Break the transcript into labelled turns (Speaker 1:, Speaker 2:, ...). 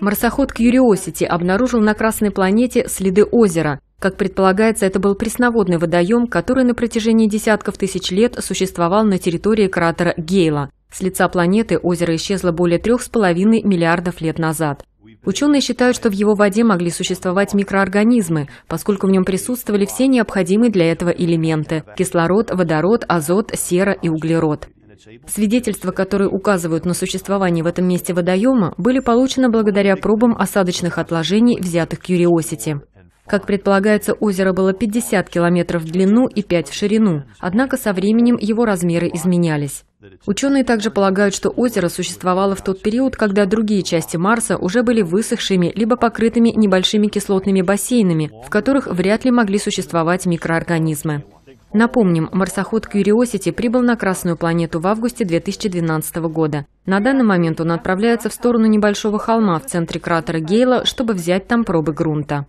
Speaker 1: Марсоход Curiosity обнаружил на Красной планете следы озера. Как предполагается, это был пресноводный водоем, который на протяжении десятков тысяч лет существовал на территории кратера Гейла. С лица планеты озеро исчезло более трех с половиной миллиардов лет назад. Ученые считают, что в его воде могли существовать микроорганизмы, поскольку в нем присутствовали все необходимые для этого элементы – кислород, водород, азот, сера и углерод. Свидетельства, которые указывают на существование в этом месте водоема, были получены благодаря пробам осадочных отложений, взятых Curiosity. Как предполагается, озеро было 50 километров в длину и 5 в ширину, однако со временем его размеры изменялись. Ученые также полагают, что озеро существовало в тот период, когда другие части Марса уже были высохшими либо покрытыми небольшими кислотными бассейнами, в которых вряд ли могли существовать микроорганизмы. Напомним, марсоход Curiosity прибыл на Красную планету в августе 2012 года. На данный момент он отправляется в сторону небольшого холма в центре кратера Гейла, чтобы взять там пробы грунта.